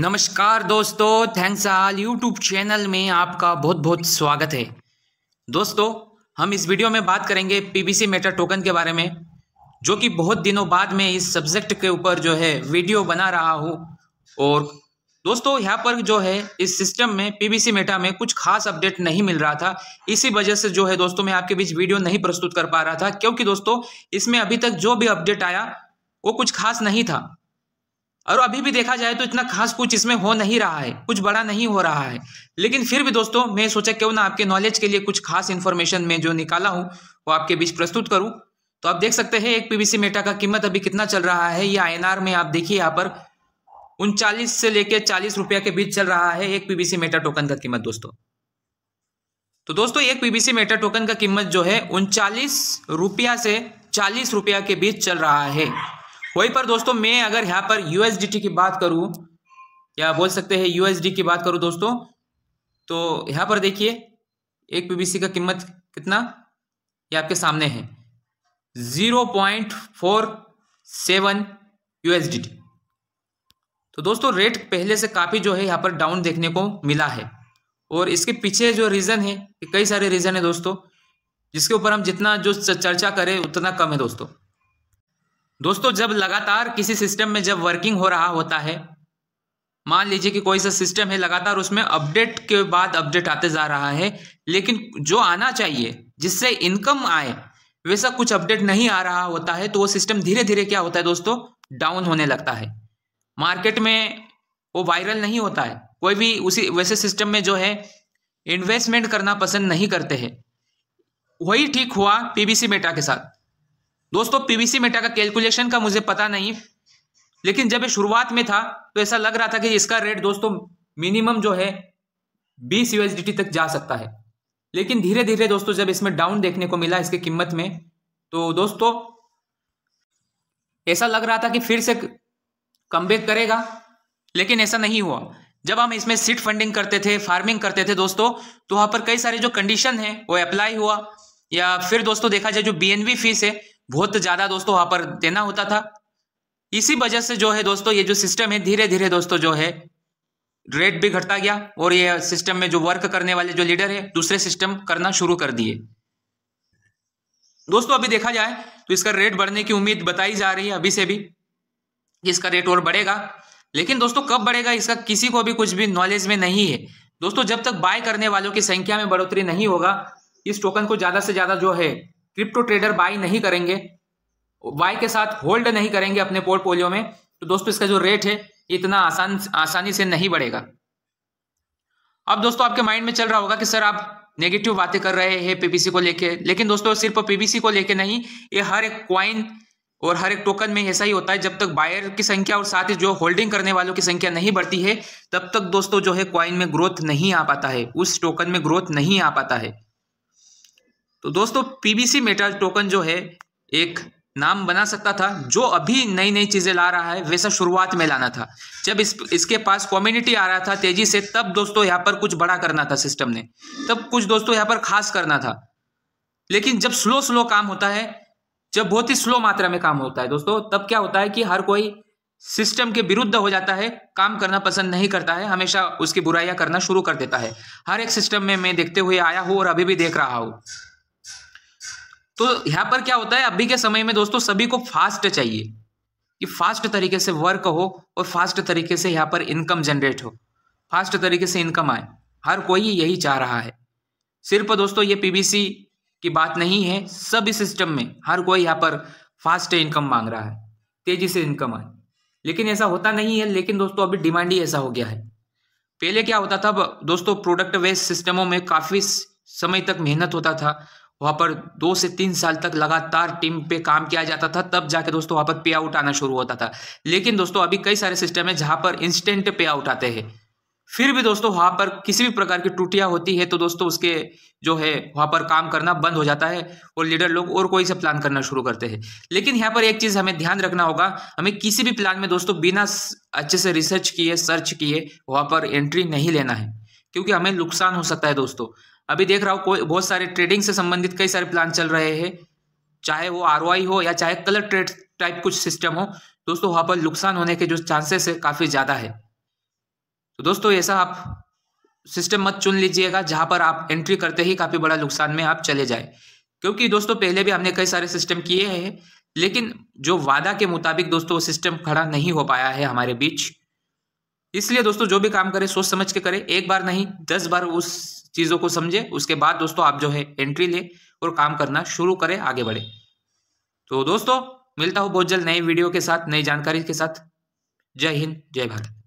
नमस्कार दोस्तों थैंक्स आल YouTube channel में आपका बहुत बहुत स्वागत है दोस्तों हम इस वीडियो में बात करेंगे पीबीसी मेटा टोकन के बारे में जो कि बहुत दिनों बाद में इस सब्जेक्ट के ऊपर जो है वीडियो बना रहा हूँ और दोस्तों यहाँ पर जो है इस सिस्टम में पीबीसी मेटा में कुछ खास अपडेट नहीं मिल रहा था इसी वजह से जो है दोस्तों मैं आपके बीच वीडियो नहीं प्रस्तुत कर पा रहा था क्योंकि दोस्तों इसमें अभी तक जो भी अपडेट आया वो कुछ खास नहीं था और अभी भी देखा जाए तो इतना खास कुछ इसमें हो नहीं रहा है कुछ बड़ा नहीं हो रहा है लेकिन फिर भी दोस्तों मैं सोचा क्यों ना आपके नॉलेज के लिए कुछ खास इन्फॉर्मेशन मैं जो निकाला हूँ वो आपके बीच प्रस्तुत करूँ तो आप देख सकते हैं एक पीवीसी मेटा का कीमत अभी कितना चल रहा है ये आईएनआर में आप देखिए यहाँ पर उनचालीस से लेकर चालीस रुपया के बीच चल रहा है एक पीवीसी मेटा टोकन का कीमत दोस्तों तो दोस्तों एक पीवीसी मेटा टोकन का कीमत जो है उनचालीस रुपया से चालीस रुपया के बीच चल रहा है वहीं पर दोस्तों मैं अगर यहाँ पर यूएसडीटी की बात करूं या बोल सकते हैं यूएसडी की बात करूं दोस्तों तो यहाँ पर देखिए एक पीबीसी का कीमत कितना ये आपके सामने है zero point four seven USDT तो दोस्तों रेट पहले से काफ़ी जो है यहाँ पर डाउन देखने को मिला है और इसके पीछे जो रीज़न है कई सारे रीज़न है दोस्तों जिसके ऊपर हम जितना जो चर्चा करें उतना कम है दोस्तों दोस्तों जब लगातार किसी सिस्टम में जब वर्किंग हो रहा होता है मान लीजिए कि कोई सा सिस्टम है लगातार उसमें अपडेट के बाद अपडेट आते जा रहा है लेकिन जो आना चाहिए जिससे इनकम आए वैसा कुछ अपडेट नहीं आ रहा होता है तो वो सिस्टम धीरे धीरे क्या होता है दोस्तों डाउन होने लगता है मार्केट में वो वायरल नहीं होता है कोई भी उसी वैसे सिस्टम में जो है इन्वेस्टमेंट करना पसंद नहीं करते हैं वही ठीक हुआ पीबीसी मेटा के साथ दोस्तों पीवीसी मेटा का कैलकुलेशन का मुझे पता नहीं लेकिन जब ये शुरुआत में था तो ऐसा लग रहा था कि इसका रेट दोस्तों मिनिमम जो है बीस यूएसडीटी तक जा सकता है लेकिन धीरे धीरे दोस्तों जब इसमें डाउन देखने को मिला इसकी कीमत में तो दोस्तों ऐसा लग रहा था कि फिर से कम करेगा लेकिन ऐसा नहीं हुआ जब हम इसमें सीट फंडिंग करते थे फार्मिंग करते थे दोस्तों तो वहां पर कई सारे जो कंडीशन है वो अप्लाई हुआ या फिर दोस्तों देखा जाए जो बीएनबी फीस है बहुत ज़्यादा दोस्तों वहां पर देना होता था इसी वजह से जो है दोस्तों ये जो सिस्टम है धीरे धीरे दोस्तों जो है रेट भी घटता गया और ये सिस्टम में जो वर्क करने वाले जो लीडर है दूसरे सिस्टम करना शुरू कर दिए दोस्तों अभी देखा जाए तो इसका रेट बढ़ने की उम्मीद बताई जा रही है अभी से भी इसका रेट और बढ़ेगा लेकिन दोस्तों कब बढ़ेगा इसका किसी को भी कुछ भी नॉलेज में नहीं है दोस्तों जब तक बाय करने वालों की संख्या में बढ़ोतरी नहीं होगा इस टोकन को ज़्यादा से ज़्यादा जो है क्रिप्टो ट्रेडर बाय नहीं करेंगे बाय के साथ होल्ड नहीं करेंगे अपने पोर्टफोलियो में तो दोस्तों इसका जो रेट है इतना आसान आसानी से नहीं बढ़ेगा अब दोस्तों आपके माइंड में चल रहा होगा कि सर आप नेगेटिव बातें कर रहे हैं पीबीसी को लेके लेकिन दोस्तों सिर्फ पीबीसी को लेके नहीं ये हर एक क्वाइन और हर एक टोकन में ऐसा ही होता है जब तक बायर की संख्या और साथ ही जो होल्डिंग करने वालों की संख्या नहीं बढ़ती है तब तक दोस्तों जो है क्वाइन में ग्रोथ नहीं आ पाता है उस टोकन में ग्रोथ नहीं आ पाता है तो दोस्तों पीबीसी मेटल टोकन जो है एक नाम बना सकता था जो अभी नई नई चीज़ें ला रहा है वैसा शुरुआत में लाना था जब इस इसके पास कम्युनिटी आ रहा था तेज़ी से तब दोस्तों यहाँ पर कुछ बड़ा करना था सिस्टम ने तब कुछ दोस्तों यहाँ पर खास करना था लेकिन जब स्लो स्लो काम होता है जब बहुत ही स्लो मात्रा में काम होता है दोस्तों तब क्या होता है कि हर कोई सिस्टम के विरुद्ध हो जाता है काम करना पसंद नहीं करता है हमेशा उसकी बुराइयां करना शुरू कर देता है हर एक सिस्टम में मैं देखते हुए आया हूं और अभी भी देख रहा हूँ तो यहाँ पर क्या होता है अभी के समय में दोस्तों सभी को फास्ट चाहिए कि फास्ट तरीके से वर्क हो और फास्ट तरीके से यहाँ पर इनकम जनरेट हो फास्ट तरीके से इनकम आए हर कोई यही चाह रहा है सिर्फ दोस्तों ये पीबीसी की बात नहीं है सभी सिस्टम में हर कोई यहाँ पर फास्ट इनकम मांग रहा है तेजी से इनकम आए लेकिन ऐसा होता नहीं है लेकिन दोस्तों अभी डिमांड ही ऐसा हो गया है पहले क्या होता था दोस्तों प्रोडक्ट वेस्ट सिस्टमों में काफ़ी समय तक मेहनत होता था वहाँ पर दो से तीन साल तक लगातार टीम पे काम किया जाता था तब जाके दोस्तों वहाँ पर पे आउट आना शुरू होता था लेकिन दोस्तों अभी कई सारे सिस्टम है जहाँ पर इंस्टेंट पे आउट आते हैं फिर भी दोस्तों वहाँ पर किसी भी प्रकार की टूटियाँ होती है तो दोस्तों उसके जो है वहाँ पर काम करना बंद हो जाता है और लीडर लोग और कोई से प्लान करना शुरू करते हैं लेकिन यहाँ पर एक चीज़ हमें ध्यान रखना होगा हमें किसी भी प्लान में दोस्तों बिना अच्छे से रिसर्च किए सर्च किए वहाँ पर एंट्री नहीं लेना है क्योंकि हमें नुकसान हो सकता है दोस्तों अभी देख रहा हूँ कोई बहुत सारे ट्रेडिंग से संबंधित कई सारे प्लान चल रहे हैं चाहे वो आर हो या चाहे कलर ट्रेड टाइप कुछ सिस्टम हो दोस्तों वहाँ पर नुकसान होने के जो चांसेस है काफ़ी ज़्यादा है तो दोस्तों ऐसा आप सिस्टम मत चुन लीजिएगा जहाँ पर आप एंट्री करते ही काफ़ी बड़ा नुकसान में आप चले जाए क्योंकि दोस्तों पहले भी हमने कई सारे सिस्टम किए हैं लेकिन जो वादा के मुताबिक दोस्तों वो सिस्टम खड़ा नहीं हो पाया है हमारे बीच इसलिए दोस्तों जो भी काम करें सोच समझ के करें एक बार नहीं दस बार उस चीज़ों को समझे उसके बाद दोस्तों आप जो है एंट्री ले और काम करना शुरू करें आगे बढ़े तो दोस्तों मिलता हूं बहुत जल्द नई वीडियो के साथ नई जानकारी के साथ जय हिंद जय भारत